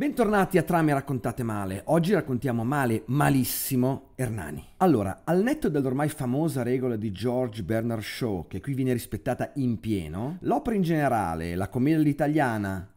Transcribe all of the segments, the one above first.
Bentornati a Trame raccontate male. Oggi raccontiamo male, malissimo, Hernani. Allora, al netto dell'ormai famosa regola di George Bernard Shaw, che qui viene rispettata in pieno, l'opera in generale, la commedia italiana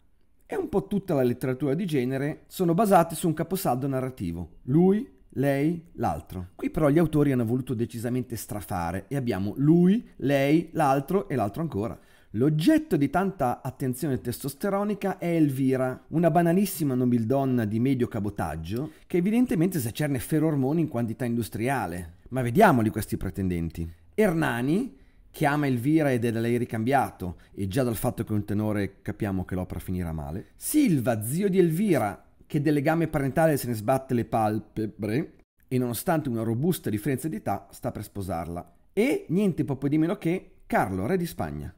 e un po' tutta la letteratura di genere sono basate su un caposaldo narrativo. Lui, lei, l'altro. Qui però gli autori hanno voluto decisamente strafare e abbiamo lui, lei, l'altro e l'altro ancora. L'oggetto di tanta attenzione testosteronica è Elvira, una banalissima nobildonna di medio cabotaggio che evidentemente secerne ferormoni in quantità industriale. Ma vediamoli questi pretendenti. Ernani, che ama Elvira ed è da lei ricambiato, e già dal fatto che è un tenore capiamo che l'opera finirà male. Silva, zio di Elvira, che del legame parentale se ne sbatte le palpebre, e nonostante una robusta differenza di età sta per sposarla. E niente poco di meno che Carlo, re di Spagna.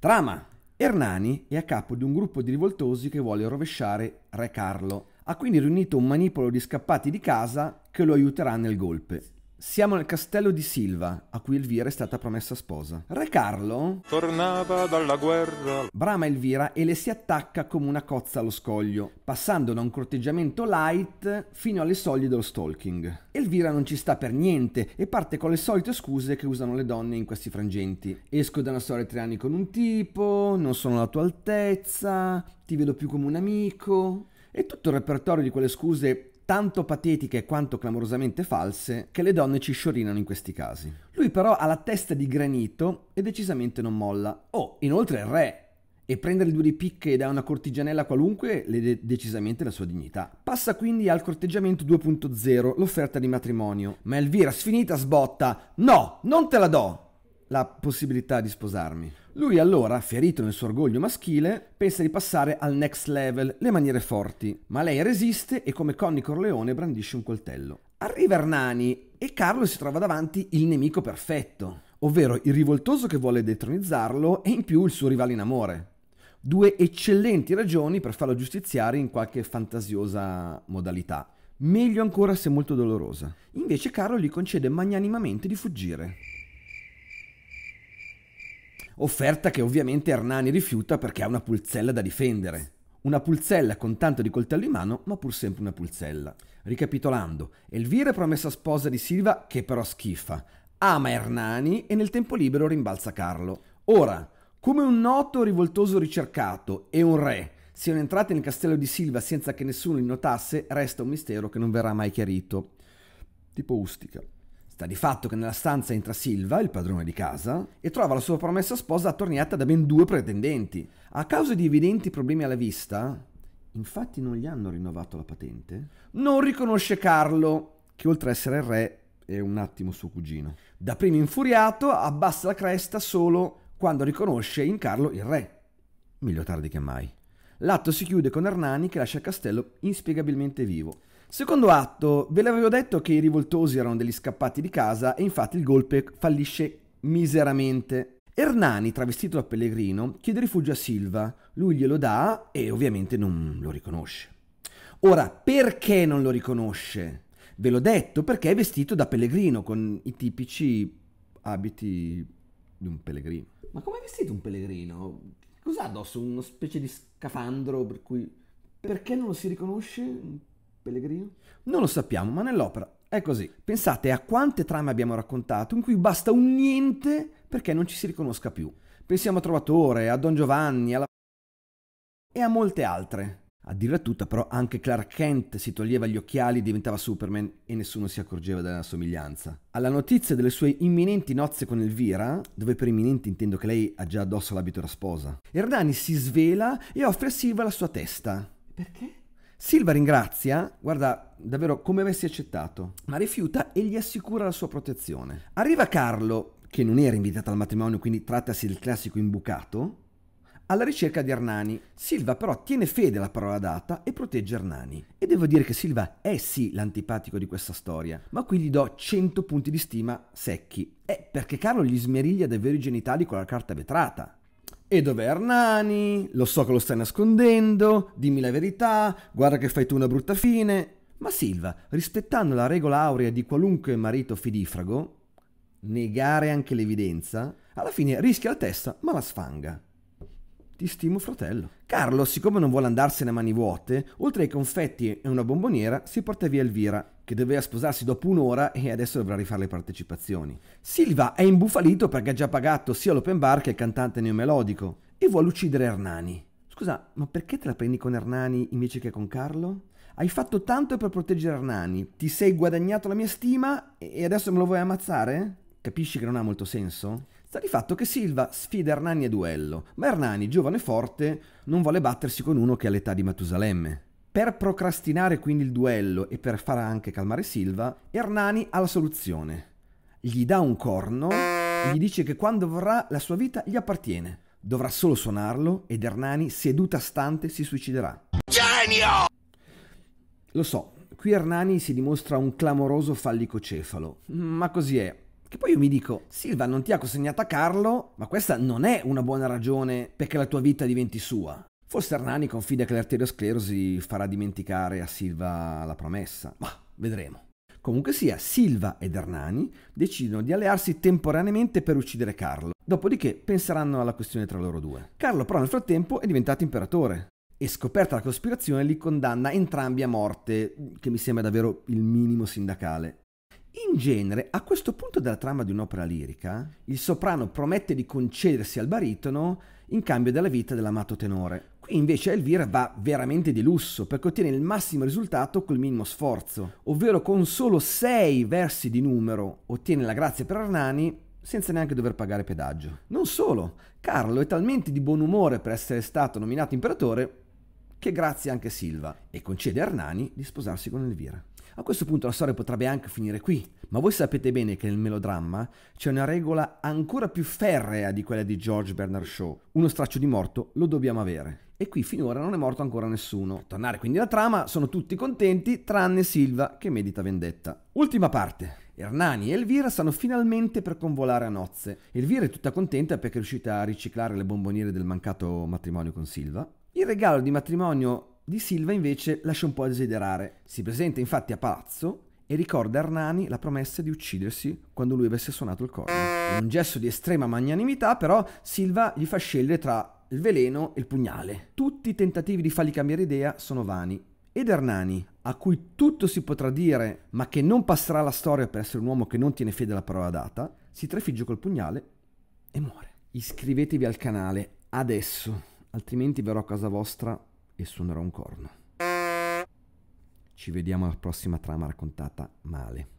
Trama. Ernani è a capo di un gruppo di rivoltosi che vuole rovesciare Re Carlo. Ha quindi riunito un manipolo di scappati di casa che lo aiuterà nel golpe. Siamo nel castello di Silva, a cui Elvira è stata promessa sposa. Re Carlo tornava dalla guerra. Brama Elvira e le si attacca come una cozza allo scoglio, passando da un corteggiamento light fino alle soglie dello stalking. Elvira non ci sta per niente e parte con le solite scuse che usano le donne in questi frangenti. Esco da una storia tre anni con un tipo, non sono alla tua altezza, ti vedo più come un amico. E tutto il repertorio di quelle scuse tanto patetiche quanto clamorosamente false che le donne ci sciorinano in questi casi. Lui però ha la testa di granito e decisamente non molla. Oh, inoltre è re, e prendere due di picche da una cortigianella qualunque le lede decisamente la sua dignità. Passa quindi al corteggiamento 2.0, l'offerta di matrimonio. Ma Elvira, sfinita, sbotta: No, non te la do! la possibilità di sposarmi. Lui allora, ferito nel suo orgoglio maschile, pensa di passare al next level, le maniere forti, ma lei resiste e come Conny Corleone brandisce un coltello. Arriva Ernani e Carlo si trova davanti il nemico perfetto, ovvero il rivoltoso che vuole detronizzarlo e in più il suo rivale in amore. Due eccellenti ragioni per farlo giustiziare in qualche fantasiosa modalità. Meglio ancora se molto dolorosa. Invece Carlo gli concede magnanimamente di fuggire offerta che ovviamente Hernani rifiuta perché ha una pulzella da difendere. Una pulzella con tanto di coltello in mano, ma pur sempre una pulzella. Ricapitolando, Elvira è promessa sposa di Silva che però schifa, ama Hernani e nel tempo libero rimbalza Carlo. Ora, come un noto rivoltoso ricercato e un re siano entrati nel castello di Silva senza che nessuno li notasse, resta un mistero che non verrà mai chiarito. Tipo Ustica. Sta di fatto che nella stanza entra Silva, il padrone di casa, e trova la sua promessa sposa attorniata da ben due pretendenti. A causa di evidenti problemi alla vista, infatti non gli hanno rinnovato la patente, non riconosce Carlo, che oltre a essere il re è un attimo suo cugino. Da primo infuriato, abbassa la cresta solo quando riconosce in Carlo il re. Meglio tardi che mai. L'atto si chiude con Hernani che lascia il castello inspiegabilmente vivo. Secondo atto, ve l'avevo detto che i rivoltosi erano degli scappati di casa e infatti il golpe fallisce miseramente. Ernani, travestito da pellegrino, chiede rifugio a Silva, lui glielo dà e ovviamente non lo riconosce. Ora, perché non lo riconosce? Ve l'ho detto perché è vestito da pellegrino con i tipici abiti di un pellegrino. Ma come è vestito un pellegrino? Cos'ha addosso? Una specie di scafandro per cui... Perché non lo si riconosce? Pellegrino? Non lo sappiamo, ma nell'opera è così. Pensate a quante trame abbiamo raccontato in cui basta un niente perché non ci si riconosca più. Pensiamo a Trovatore, a Don Giovanni, alla... e a molte altre. A dirla tutta, però, anche Clark Kent si toglieva gli occhiali e diventava Superman e nessuno si accorgeva della somiglianza. Alla notizia delle sue imminenti nozze con Elvira, dove per imminente intendo che lei ha già addosso l'abito da sposa, Erdani si svela e offre a Silva la sua testa. Perché? Silva ringrazia, guarda davvero come avessi accettato, ma rifiuta e gli assicura la sua protezione. Arriva Carlo, che non era invitato al matrimonio, quindi trattasi del classico imbucato, alla ricerca di Hernani. Silva però tiene fede alla parola data e protegge Hernani. E devo dire che Silva è sì l'antipatico di questa storia, ma qui gli do 100 punti di stima secchi. È perché Carlo gli smeriglia davvero i genitali con la carta vetrata. E dov'è Arnani? Lo so che lo stai nascondendo, dimmi la verità, guarda che fai tu una brutta fine. Ma Silva, rispettando la regola aurea di qualunque marito fidifrago, negare anche l'evidenza, alla fine rischia la testa ma la sfanga. Ti stimo fratello. Carlo, siccome non vuole andarsene a mani vuote, oltre ai confetti e una bomboniera, si porta via Elvira che doveva sposarsi dopo un'ora e adesso dovrà rifare le partecipazioni. Silva è imbufalito perché ha già pagato sia l'open bar che il cantante neomelodico e vuole uccidere Hernani. Scusa, ma perché te la prendi con Hernani invece che con Carlo? Hai fatto tanto per proteggere Hernani, ti sei guadagnato la mia stima e adesso me lo vuoi ammazzare? Capisci che non ha molto senso? Sta di fatto che Silva sfida Hernani a duello, ma Hernani, giovane e forte, non vuole battersi con uno che ha l'età di Matusalemme. Per procrastinare quindi il duello e per far anche calmare Silva, Hernani ha la soluzione. Gli dà un corno, e gli dice che quando vorrà la sua vita gli appartiene. Dovrà solo suonarlo ed Hernani, seduta stante, si suiciderà. Genio! Lo so, qui Hernani si dimostra un clamoroso fallicocefalo, ma così è. Che poi io mi dico, Silva non ti ha consegnato a Carlo, ma questa non è una buona ragione perché la tua vita diventi sua. Forse confida che l'arteriosclerosi farà dimenticare a Silva la promessa, ma vedremo. Comunque sia, Silva ed Hernani decidono di allearsi temporaneamente per uccidere Carlo, dopodiché penseranno alla questione tra loro due. Carlo però nel frattempo è diventato imperatore e scoperta la cospirazione li condanna entrambi a morte, che mi sembra davvero il minimo sindacale. In genere, a questo punto della trama di un'opera lirica, il soprano promette di concedersi al baritono in cambio della vita dell'amato tenore. Qui invece Elvira va veramente di lusso perché ottiene il massimo risultato col minimo sforzo, ovvero con solo sei versi di numero ottiene la grazia per Hernani senza neanche dover pagare pedaggio. Non solo, Carlo è talmente di buon umore per essere stato nominato imperatore che grazie anche Silva e concede a Hernani di sposarsi con Elvira. A questo punto la storia potrebbe anche finire qui, ma voi sapete bene che nel melodramma c'è una regola ancora più ferrea di quella di George Bernard Shaw. Uno straccio di morto lo dobbiamo avere. E qui finora non è morto ancora nessuno. Tornare quindi alla trama, sono tutti contenti, tranne Silva che medita vendetta. Ultima parte. Ernani e Elvira stanno finalmente per convolare a nozze. Elvira è tutta contenta perché è riuscita a riciclare le bomboniere del mancato matrimonio con Silva. Il regalo di matrimonio di Silva invece lascia un po' a desiderare. Si presenta infatti a palazzo e ricorda a Hernani la promessa di uccidersi quando lui avesse suonato il corno. In un gesto di estrema magnanimità, però, Silva gli fa scegliere tra il veleno e il pugnale. Tutti i tentativi di fargli cambiare idea sono vani. Ed Hernani, a cui tutto si potrà dire, ma che non passerà la storia per essere un uomo che non tiene fede alla parola data, si trefigge col pugnale e muore. Iscrivetevi al canale adesso, altrimenti verrò a casa vostra e suonerò un corno. Ci vediamo alla prossima trama raccontata male.